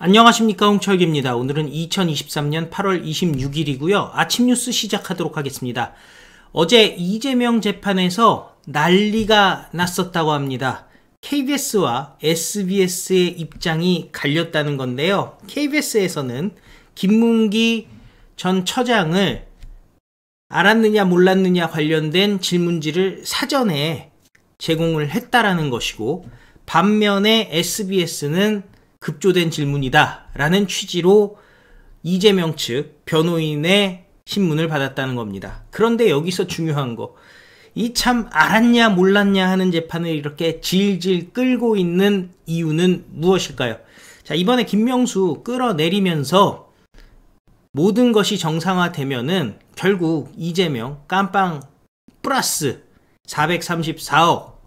안녕하십니까 홍철기입니다. 오늘은 2023년 8월 26일이고요. 아침 뉴스 시작하도록 하겠습니다. 어제 이재명 재판에서 난리가 났었다고 합니다. KBS와 SBS의 입장이 갈렸다는 건데요. KBS에서는 김문기 전 처장을 알았느냐 몰랐느냐 관련된 질문지를 사전에 제공을 했다라는 것이고 반면에 SBS는 급조된 질문이다라는 취지로 이재명 측 변호인의 신문을 받았다는 겁니다. 그런데 여기서 중요한 거. 이 참 알았냐 몰랐냐 하는 재판을 이렇게 질질 끌고 있는 이유는 무엇일까요? 자, 이번에 김명수 끌어내리면서 모든 것이 정상화되면은 결국 이재명 깜빵 플러스 434억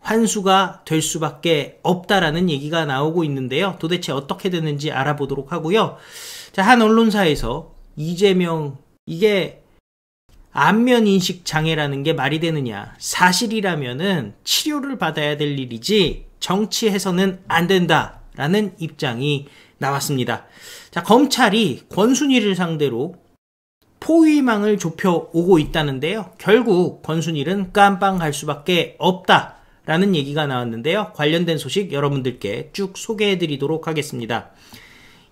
환수가 될 수밖에 없다라는 얘기가 나오고 있는데요. 도대체 어떻게 되는지 알아보도록 하고요. 자, 한 언론사에서 이재명 이게 안면 인식 장애라는 게 말이 되느냐. 사실이라면은 치료를 받아야 될 일이지 정치해서는 안 된다라는 입장이 나왔습니다. 자, 검찰이 권순일을 상대로 포위망을 좁혀오고 있다는데요. 결국 권순일은 깜빵할 수밖에 없다. 라는 얘기가 나왔는데요. 관련된 소식 여러분들께 쭉 소개해 드리도록 하겠습니다.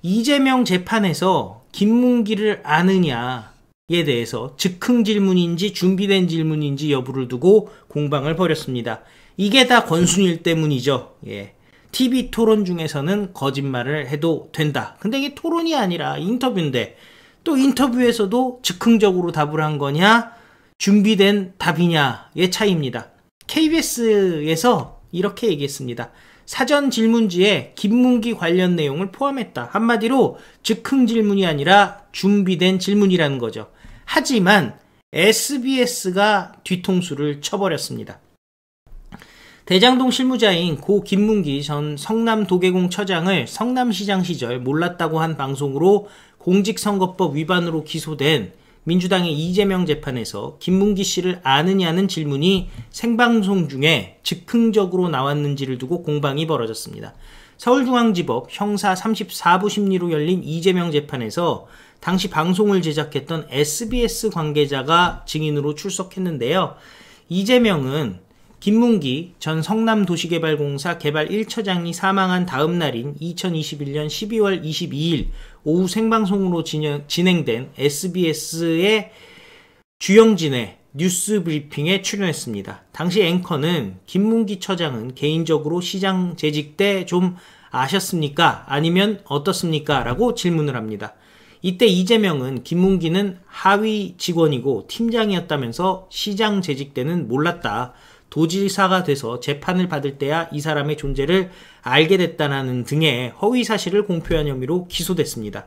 이재명 재판에서 김문기를 아느냐에 대해서 즉흥 질문인지 준비된 질문인지 여부를 두고 공방을 벌였습니다. 이게 다 권순일 때문이죠. 예. TV 토론 중에서는 거짓말을 해도 된다. 근데 이게 토론이 아니라 인터뷰인데 또 인터뷰에서도 즉흥적으로 답을 한 거냐 준비된 답이냐의 차이입니다. KBS에서 이렇게 얘기했습니다. 사전 질문지에 김문기 관련 내용을 포함했다. 한마디로 즉흥 질문이 아니라 준비된 질문이라는 거죠. 하지만 SBS가 뒤통수를 쳐버렸습니다. 대장동 실무자인 고 김문기 전 성남도계공 처장을 성남시장 시절 몰랐다고 한 방송으로 공직선거법 위반으로 기소된 민주당의 이재명 재판에서 김문기 씨를 아느냐는 질문이 생방송 중에 즉흥적으로 나왔는지를 두고 공방이 벌어졌습니다. 서울중앙지법 형사 34부 심리로 열린 이재명 재판에서 당시 방송을 제작했던 SBS 관계자가 증인으로 출석했는데요. 이재명은 김문기 전 성남도시개발공사 개발 1처장이 사망한 다음 날인 2021년 12월 22일 오후 생방송으로 진행, 된 SBS의 주영진의 뉴스 브리핑에 출연했습니다. 당시 앵커는 김문기 처장은 개인적으로 시장 재직 때 좀 아셨습니까? 아니면 어떻습니까? 라고 질문을 합니다. 이때 이재명은 김문기는 하위 직원이고 팀장이었다면서 시장 재직 때는 몰랐다. 도지사가 돼서 재판을 받을 때야 이 사람의 존재를 알게 됐다는 등의 허위 사실을 공표한 혐의로 기소됐습니다.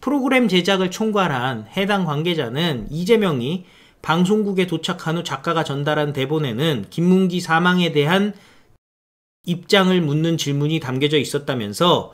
프로그램 제작을 총괄한 해당 관계자는 이재명이 방송국에 도착한 후 작가가 전달한 대본에는 김문기 사망에 대한 입장을 묻는 질문이 담겨져 있었다면서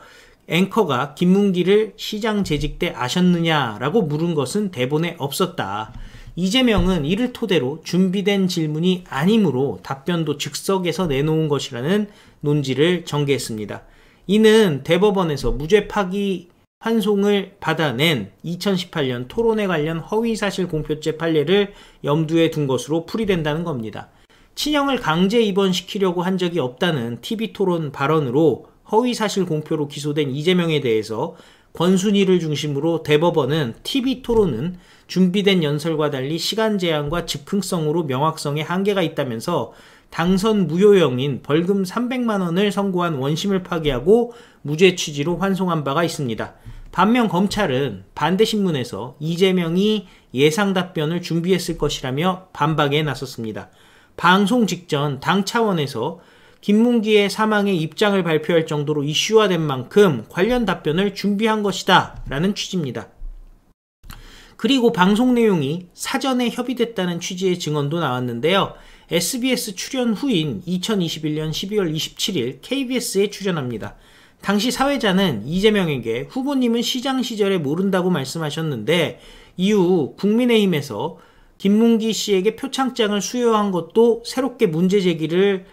앵커가 김문기를 시장 재직 때 아셨느냐라고 물은 것은 대본에 없었다. 이재명은 이를 토대로 준비된 질문이 아니므로 답변도 즉석에서 내놓은 것이라는 논지를 전개했습니다. 이는 대법원에서 무죄 파기 환송을 받아낸 2018년 토론회 관련 허위사실 공표죄 판례를 염두에 둔 것으로 풀이된다는 겁니다. 친형을 강제 입원시키려고 한 적이 없다는 TV토론 발언으로 허위사실 공표로 기소된 이재명에 대해서 권순이를 중심으로 대법원은 TV 토론은 준비된 연설과 달리 시간 제한과 즉흥성으로 명확성에 한계가 있다면서 당선 무효형인 벌금 300만원을 선고한 원심을 파기하고 무죄 취지로 환송한 바가 있습니다. 반면 검찰은 반대신문에서 이재명이 예상 답변을 준비했을 것이라며 반박에 나섰습니다. 방송 직전 당 차원에서 김문기의 사망의 입장을 발표할 정도로 이슈화된 만큼 관련 답변을 준비한 것이다. 라는 취지입니다. 그리고 방송 내용이 사전에 협의됐다는 취지의 증언도 나왔는데요. SBS 출연 후인 2021년 12월 27일 KBS에 출연합니다. 당시 사회자는 이재명에게 후보님은 시장 시절에 모른다고 말씀하셨는데 이후 국민의힘에서 김문기 씨에게 표창장을 수여한 것도 새롭게 문제 제기를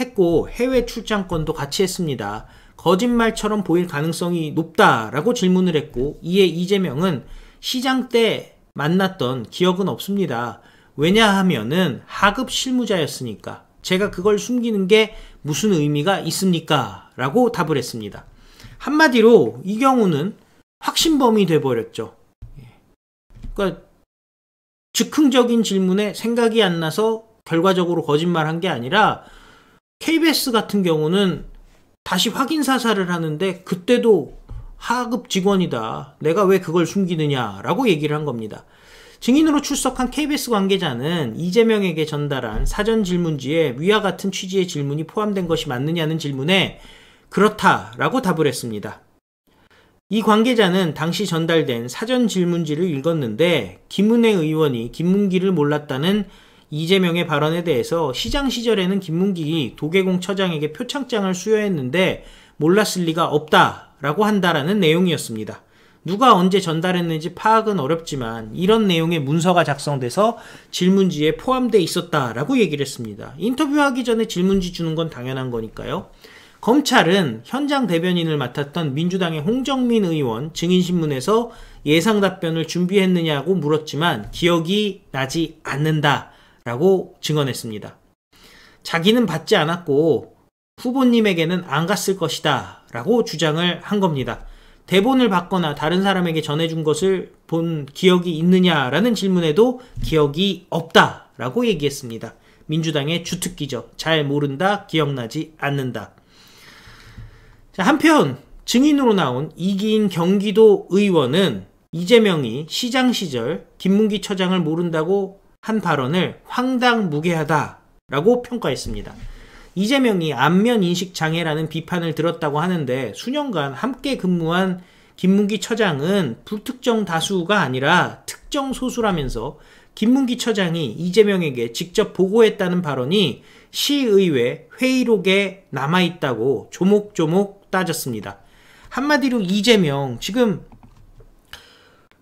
했고 해외 출장권도 같이 했습니다. 거짓말처럼 보일 가능성이 높다라고 질문을 했고 이에 이재명은 시장 때 만났던 기억은 없습니다. 왜냐하면은 하급 실무자였으니까 제가 그걸 숨기는 게 무슨 의미가 있습니까? 라고 답을 했습니다. 한마디로 이 경우는 확신범이 돼버렸죠. 예. 그러니까 즉흥적인 질문에 생각이 안 나서 결과적으로 거짓말한 게 아니라 KBS 같은 경우는 다시 확인 사살을 하는데 그때도 하급 직원이다. 내가 왜 그걸 숨기느냐라고 얘기를 한 겁니다. 증인으로 출석한 KBS 관계자는 이재명에게 전달한 사전 질문지에 위와 같은 취지의 질문이 포함된 것이 맞느냐는 질문에 그렇다라고 답을 했습니다. 이 관계자는 당시 전달된 사전 질문지를 읽었는데 김은혜 의원이 김문기를 몰랐다는 이재명의 발언에 대해서 시장 시절에는 김문기 도계공 처장에게 표창장을 수여했는데 몰랐을 리가 없다라고 한다라는 내용이었습니다. 누가 언제 전달했는지 파악은 어렵지만 이런 내용의 문서가 작성돼서 질문지에 포함돼 있었다라고 얘기를 했습니다. 인터뷰하기 전에 질문지 주는 건 당연한 거니까요. 검찰은 현장 대변인을 맡았던 민주당의 홍정민 의원 증인신문에서 예상 답변을 준비했느냐고 물었지만 기억이 나지 않는다. 라고 증언했습니다. 자기는 받지 않았고 후보님에게는 안 갔을 것이다 라고 주장을 한 겁니다. 대본을 받거나 다른 사람에게 전해준 것을 본 기억이 있느냐라는 질문에도 기억이 없다 라고 얘기했습니다. 민주당의 주특기죠. 잘 모른다, 기억나지 않는다. 자, 한편 증인으로 나온 이기인 경기도 의원은 이재명이 시장 시절 김문기 처장을 모른다고 한 발언을 황당무계하다라고 평가했습니다. 이재명이 안면인식장애라는 비판을 들었다고 하는데 수년간 함께 근무한 김문기 처장은 불특정 다수가 아니라 특정 소수라면서 김문기 처장이 이재명에게 직접 보고했다는 발언이 시의회 회의록에 남아있다고 조목조목 따졌습니다. 한마디로 이재명 지금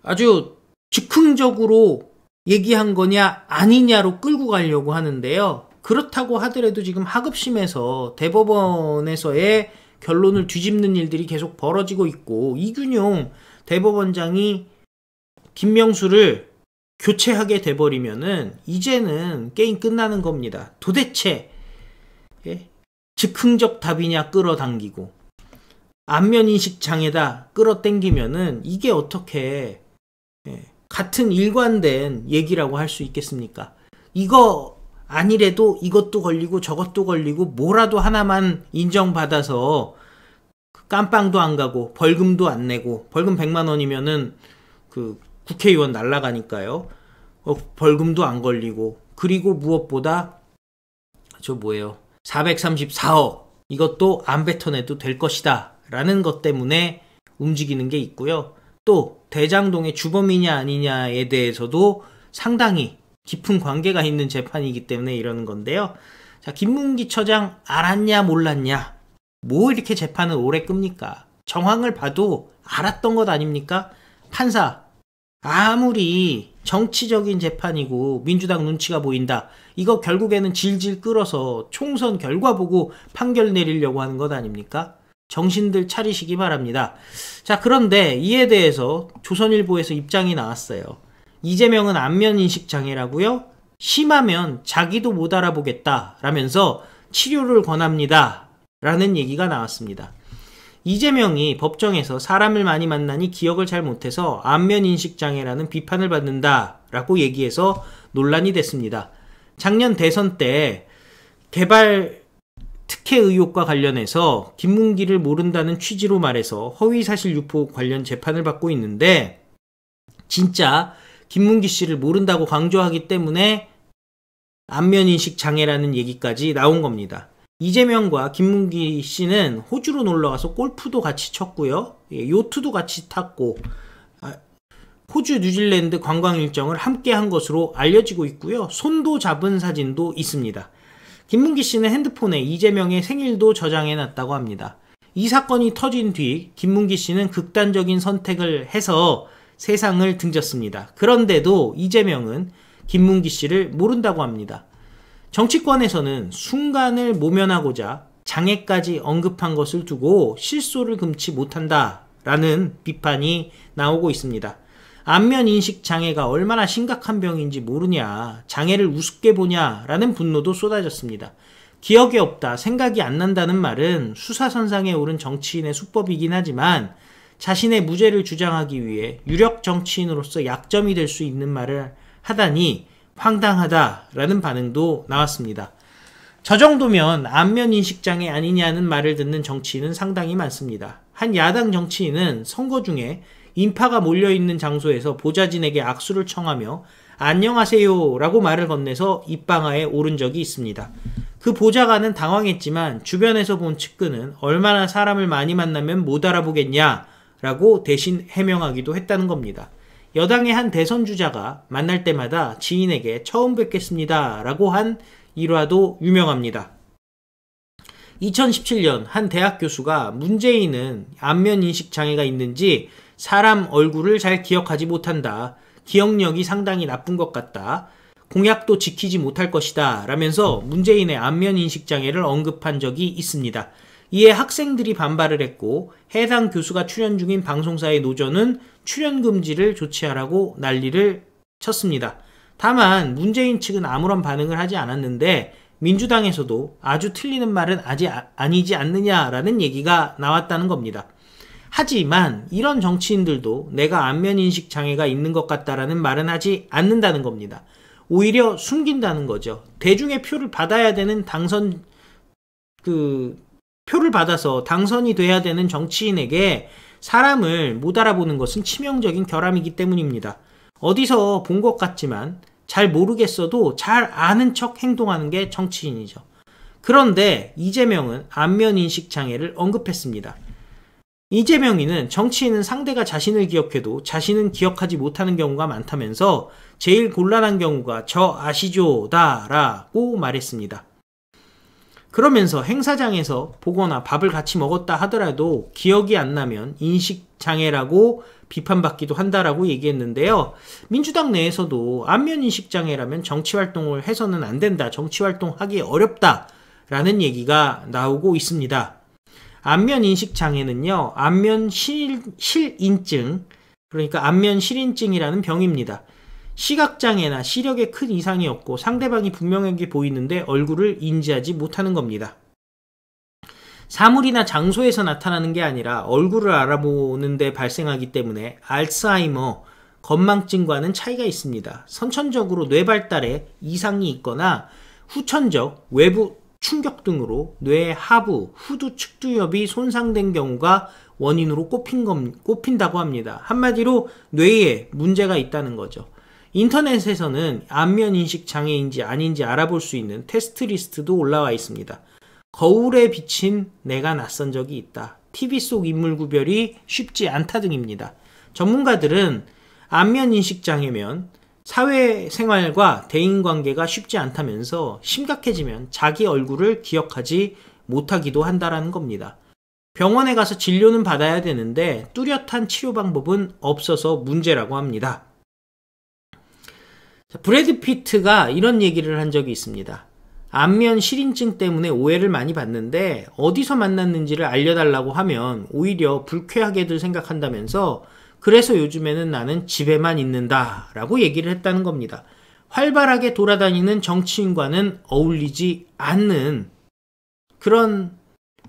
아주 즉흥적으로 얘기한 거냐 아니냐로 끌고 가려고 하는데요. 그렇다고 하더라도 지금 하급심에서 대법원에서의 결론을 뒤집는 일들이 계속 벌어지고 있고 이균용 대법원장이 김명수를 교체하게 돼버리면은 이제는 게임 끝나는 겁니다. 도대체 예? 즉흥적 답이냐 끌어당기고 안면인식 장애다 끌어당기면은 이게 어떻게 같은 일관된 얘기라고 할 수 있겠습니까? 이거 아니래도 이것도 걸리고 저것도 걸리고 뭐라도 하나만 인정받아서 그 깜빵도 안 가고 벌금도 안 내고 벌금 100만 원이면은 그 국회의원 날라가니까요. 어, 벌금도 안 걸리고 그리고 무엇보다 저 뭐예요? 434억 이것도 안 뱉어내도 될 것이다 라는 것 때문에 움직이는 게 있고요. 또 대장동의 주범이냐 아니냐에 대해서도 상당히 깊은 관계가 있는 재판이기 때문에 이러는 건데요. 자, 김문기 처장 알았냐 몰랐냐? 뭐 이렇게 재판을 오래 끕니까? 정황을 봐도 알았던 것 아닙니까? 판사 아무리 정치적인 재판이고 민주당 눈치가 보인다. 이거 결국에는 질질 끌어서 총선 결과 보고 판결 내리려고 하는 것 아닙니까? 정신들 차리시기 바랍니다. 자, 그런데 이에 대해서 조선일보에서 입장이 나왔어요. 이재명은 안면인식 장애라고요? 심하면 자기도 못 알아보겠다 라면서 치료를 권합니다. 라는 얘기가 나왔습니다. 이재명이 법정에서 사람을 많이 만나니 기억을 잘 못해서 안면인식장애라는 비판을 받는다 라고 얘기해서 논란이 됐습니다. 작년 대선 때 개발 특혜 의혹과 관련해서 김문기를 모른다는 취지로 말해서 허위사실 유포 관련 재판을 받고 있는데 진짜 김문기 씨를 모른다고 강조하기 때문에 안면인식 장애라는 얘기까지 나온 겁니다. 이재명과 김문기 씨는 호주로 놀러가서 골프도 같이 쳤고요. 예, 요트도 같이 탔고 아, 호주 뉴질랜드 관광 일정을 함께 한 것으로 알려지고 있고요. 손도 잡은 사진도 있습니다. 김문기 씨는 핸드폰에 이재명의 생일도 저장해놨다고 합니다. 이 사건이 터진 뒤 김문기 씨는 극단적인 선택을 해서 세상을 등졌습니다. 그런데도 이재명은 김문기 씨를 모른다고 합니다. 정치권에서는 순간을 모면하고자 장애까지 언급한 것을 두고 실소를 금치 못한다라는 비판이 나오고 있습니다. 안면 인식 장애가 얼마나 심각한 병인지 모르냐, 장애를 우습게 보냐라는 분노도 쏟아졌습니다. 기억이 없다, 생각이 안 난다는 말은 수사선상에 오른 정치인의 수법이긴 하지만 자신의 무죄를 주장하기 위해 유력 정치인으로서 약점이 될 수 있는 말을 하다니 황당하다라는 반응도 나왔습니다. 저 정도면 안면인식장애 아니냐는 말을 듣는 정치인은 상당히 많습니다. 한 야당 정치인은 선거 중에 인파가 몰려있는 장소에서 보좌진에게 악수를 청하며 안녕하세요 라고 말을 건네서 입방아에 오른 적이 있습니다. 그 보좌관은 당황했지만 주변에서 본 측근은 얼마나 사람을 많이 만나면 못 알아보겠냐 라고 대신 해명하기도 했다는 겁니다. 여당의 한 대선주자가 만날 때마다 지인에게 처음 뵙겠습니다 라고 한 일화도 유명합니다. 2017년 한 대학 교수가 문재인은 안면인식 장애가 있는지 사람 얼굴을 잘 기억하지 못한다. 기억력이 상당히 나쁜 것 같다. 공약도 지키지 못할 것이다. 라면서 문재인의 안면인식 장애를 언급한 적이 있습니다. 이에 학생들이 반발을 했고 해당 교수가 출연 중인 방송사의 노조는 출연 금지를 조치하라고 난리를 쳤습니다. 다만 문재인 측은 아무런 반응을 하지 않았는데 민주당에서도 아주 틀리는 말은 아직 아니지 않느냐라는 얘기가 나왔다는 겁니다. 하지만 이런 정치인들도 내가 안면인식 장애가 있는 것 같다라는 말은 하지 않는다는 겁니다. 오히려 숨긴다는 거죠. 대중의 표를 받아야 되는 당선 그 표를 받아서 당선이 돼야 되는 정치인에게 사람을 못 알아보는 것은 치명적인 결함이기 때문입니다. 어디서 본 것 같지만 잘 모르겠어도 잘 아는 척 행동하는 게 정치인이죠. 그런데 이재명은 안면인식 장애를 언급했습니다. 이재명이는 정치인은 상대가 자신을 기억해도 자신은 기억하지 못하는 경우가 많다면서 제일 곤란한 경우가 저 아시죠다라고 말했습니다. 그러면서 행사장에서 보거나 밥을 같이 먹었다 하더라도 기억이 안 나면 인식장애라고 비판받기도 한다라고 얘기했는데요. 민주당 내에서도 안면인식장애라면 정치활동을 해서는 안 된다, 정치활동하기 어렵다라는 얘기가 나오고 있습니다. 안면 인식 장애는요. 안면 실, 실인증 그러니까 안면 실인증이라는 병입니다. 시각장애나 시력에 큰 이상이 없고 상대방이 분명하게 보이는데 얼굴을 인지하지 못하는 겁니다. 사물이나 장소에서 나타나는 게 아니라 얼굴을 알아보는데 발생하기 때문에 알츠하이머, 건망증과는 차이가 있습니다. 선천적으로 뇌 발달에 이상이 있거나 후천적 외부 충격 등으로 뇌 하부, 후두 측두엽이 손상된 경우가 원인으로 꼽힌 겁, 꼽힌다고 합니다. 한마디로 뇌에 문제가 있다는 거죠. 인터넷에서는 안면인식 장애인지 아닌지 알아볼 수 있는 테스트 리스트도 올라와 있습니다. 거울에 비친 내가 낯선 적이 있다. TV 속 인물 구별이 쉽지 않다 등입니다. 전문가들은 안면인식 장애면 사회생활과 대인관계가 쉽지 않다면서 심각해지면 자기 얼굴을 기억하지 못하기도 한다라는 겁니다. 병원에 가서 진료는 받아야 되는데 뚜렷한 치료 방법은 없어서 문제라고 합니다. 브래드 피트가 이런 얘기를 한 적이 있습니다. 안면 실인증 때문에 오해를 많이 받는데 어디서 만났는지를 알려달라고 하면 오히려 불쾌하게들 생각한다면서 그래서 요즘에는 나는 집에만 있는다 라고 얘기를 했다는 겁니다. 활발하게 돌아다니는 정치인과는 어울리지 않는 그런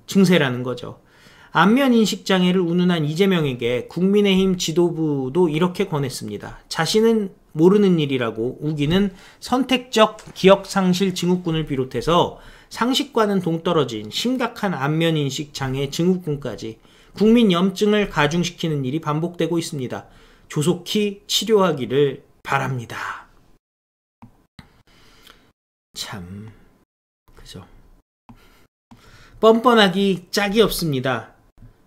증세라는 거죠. 안면 인식 장애를 운운한 이재명에게 국민의힘 지도부도 이렇게 권했습니다. 자신은 모르는 일이라고 우기는 선택적 기억 상실 증후군을 비롯해서 상식과는 동떨어진 심각한 안면 인식 장애 증후군까지 국민 염증을 가중시키는 일이 반복되고 있습니다. 조속히 치료하기를 바랍니다. 참, 그죠. 뻔뻔하기 짝이 없습니다.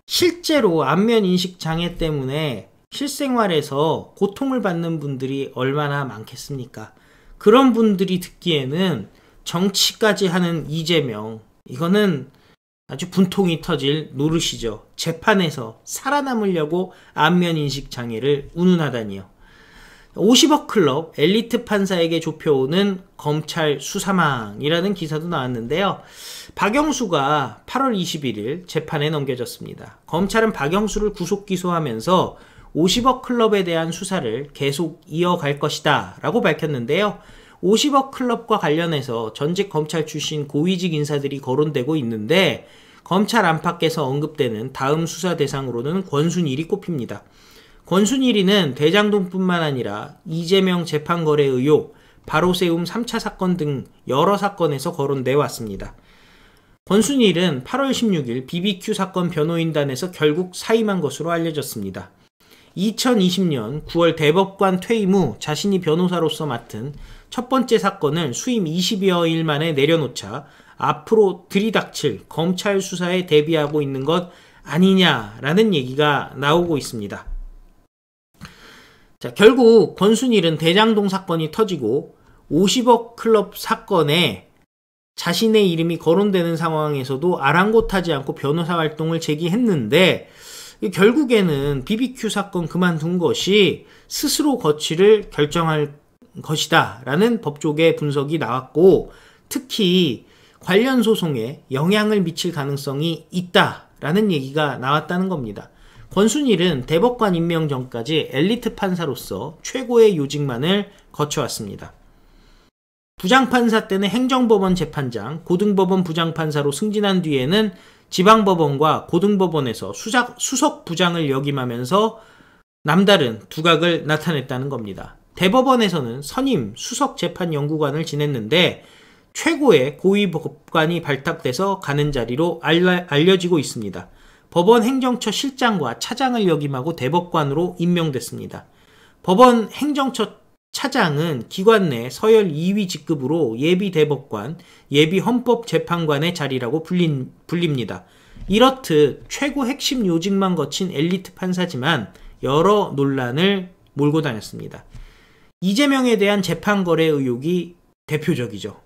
실제로 안면 인식 장애 때문에 실생활에서 고통을 받는 분들이 얼마나 많겠습니까? 그런 분들이 듣기에는 정치까지 하는 이재명, 이거는 아주 분통이 터질 노릇이죠. 재판에서 살아남으려고 안면인식 장애를 운운하다니요. 50억 클럽 엘리트 판사에게 좁혀오는 검찰 수사망이라는 기사도 나왔는데요. 박영수가 8월 21일 재판에 넘겨졌습니다. 검찰은 박영수를 구속 기소하면서 50억 클럽에 대한 수사를 계속 이어갈 것이다 라고 밝혔는데요. 50억 클럽과 관련해서 전직 검찰 출신 고위직 인사들이 거론되고 있는데 검찰 안팎에서 언급되는 다음 수사 대상으로는 권순일이 꼽힙니다. 권순일이는 대장동뿐만 아니라 이재명 재판거래 의혹, 바로세움 3차 사건 등 여러 사건에서 거론돼 왔습니다. 권순일은 8월 16일 BBQ 사건 변호인단에서 결국 사임한 것으로 알려졌습니다. 2020년 9월 대법관 퇴임 후 자신이 변호사로서 맡은 첫 번째 사건을 수임 20여일 만에 내려놓자 앞으로 들이닥칠 검찰 수사에 대비하고 있는 것 아니냐라는 얘기가 나오고 있습니다. 자, 결국 권순일은 대장동 사건이 터지고 50억 클럽 사건에 자신의 이름이 거론되는 상황에서도 아랑곳하지 않고 변호사 활동을 제기했는데 결국에는 BBQ 사건 그만둔 것이 스스로 거취를 결정할 것이다. 라는 법조계 분석이 나왔고, 특히 관련 소송에 영향을 미칠 가능성이 있다. 라는 얘기가 나왔다는 겁니다. 권순일은 대법관 임명 전까지 엘리트 판사로서 최고의 요직만을 거쳐왔습니다. 부장판사 때는 행정법원 재판장, 고등법원 부장판사로 승진한 뒤에는 지방법원과 고등법원에서 수작, 수석 부장을 역임하면서 남다른 두각을 나타냈다는 겁니다. 대법원에서는 선임 수석 재판 연구관을 지냈는데 최고의 고위 법관이 발탁돼서 가는 자리로 알려, 지고 있습니다. 법원 행정처 실장과 차장을 역임하고 대법관으로 임명됐습니다. 법원 행정처 차장은 기관 내 서열 2위 직급으로 예비 대법관, 예비 헌법재판관의 자리라고 불린, 불립니다. 이렇듯 최고 핵심 요직만 거친 엘리트 판사지만 여러 논란을 몰고 다녔습니다. 이재명에 대한 재판 거래 의혹이 대표적이죠.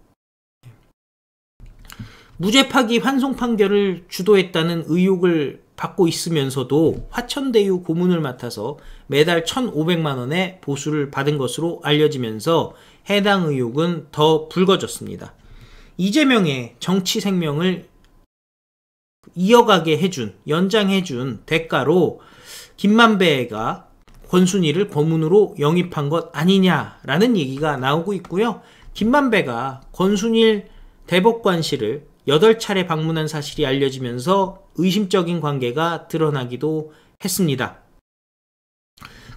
무죄 파기 환송 판결을 주도했다는 의혹을 받고 있으면서도 화천대유 고문을 맡아서 매달 1,500만원의 보수를 받은 것으로 알려지면서 해당 의혹은 더 불거졌습니다. 이재명의 정치 생명을 이어가게 해준, 연장해준 대가로 김만배가 권순이를 고문으로 영입한 것 아니냐라는 얘기가 나오고 있고요. 김만배가 권순일 대법관실을 8차례 방문한 사실이 알려지면서 의심적인 관계가 드러나기도 했습니다.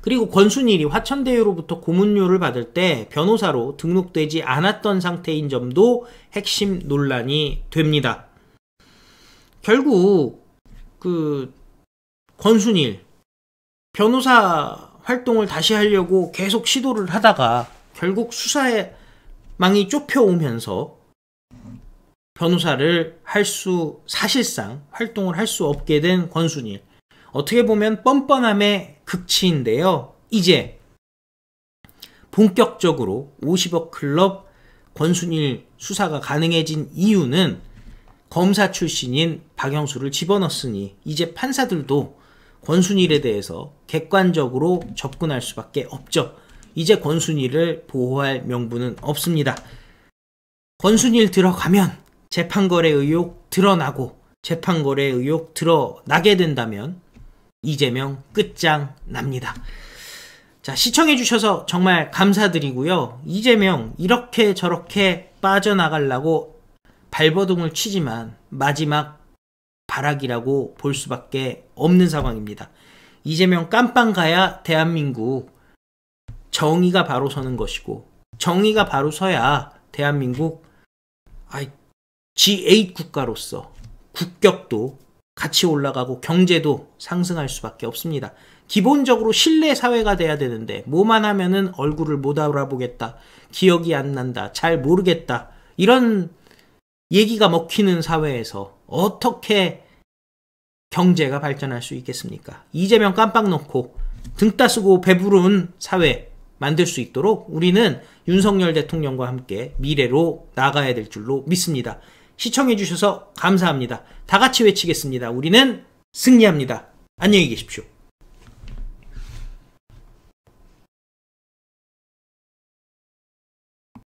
그리고 권순일이 화천대유로부터 고문료를 받을 때 변호사로 등록되지 않았던 상태인 점도 핵심 논란이 됩니다. 결국 그 권순일 변호사 활동을 다시 하려고 계속 시도를 하다가 결국 수사에 망이 좁혀오면서 변호사를 할 수 사실상 활동을 할 수 없게 된 권순일 어떻게 보면 뻔뻔함의 극치인데요. 이제 본격적으로 50억 클럽 권순일 수사가 가능해진 이유는 검사 출신인 박영수를 집어넣었으니 이제 판사들도 권순일에 대해서 객관적으로 접근할 수밖에 없죠. 이제 권순일을 보호할 명분은 없습니다. 권순일 들어가면 재판거래 의혹 드러나고 재판거래 의혹 드러나게 된다면 이재명 끝장 납니다. 자, 시청해주셔서 정말 감사드리고요. 이재명 이렇게 저렇게 빠져나가려고 발버둥을 치지만 마지막 발악이라고 볼 수밖에 없는 상황입니다. 이재명 깜빵 가야 대한민국 정의가 바로 서는 것이고 정의가 바로 서야 대한민국 아이 G8 국가로서 국격도 같이 올라가고 경제도 상승할 수밖에 없습니다. 기본적으로 신뢰 사회가 돼야 되는데 뭐만 하면은 얼굴을 못 알아보겠다. 기억이 안 난다. 잘 모르겠다. 이런 얘기가 먹히는 사회에서 어떻게 경제가 발전할 수 있겠습니까? 이재명 깜빡 놓고 등 따쓰고 배부른 사회 만들 수 있도록 우리는 윤석열 대통령과 함께 미래로 나가야 될 줄로 믿습니다. 시청해주셔서 감사합니다. 다 같이 외치겠습니다. 우리는 승리합니다. 안녕히 계십시오.